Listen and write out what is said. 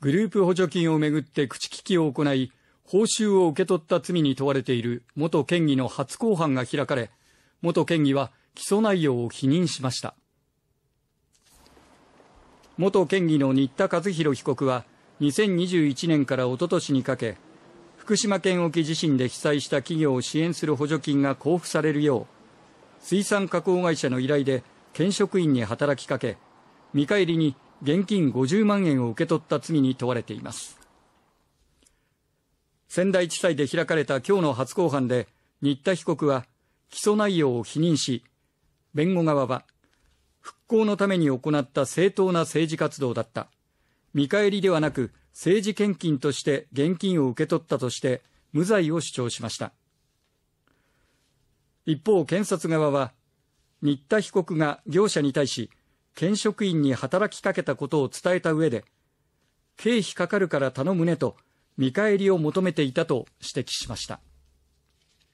グループ補助金をめぐって口利きを行い、報酬を受け取った罪に問われている元県議の初公判が開かれ、元県議は起訴内容を否認しました。元県議の新田和弘被告は、2021年からおととしにかけ、福島県沖地震で被災した企業を支援する補助金が交付されるよう、水産加工会社の依頼で県職員に働きかけ、見返りに現金50万円を受け取った罪に問われています仙台地裁で開かれた今日の初公判で新田被告は起訴内容を否認し弁護側は復興のために行った正当な政治活動だった見返りではなく政治献金として現金を受け取ったとして無罪を主張しました一方検察側は新田被告が業者に対し県職員に働きかけたことを伝えた上で、経費かかるから頼むねと見返りを求めていたと指摘しました。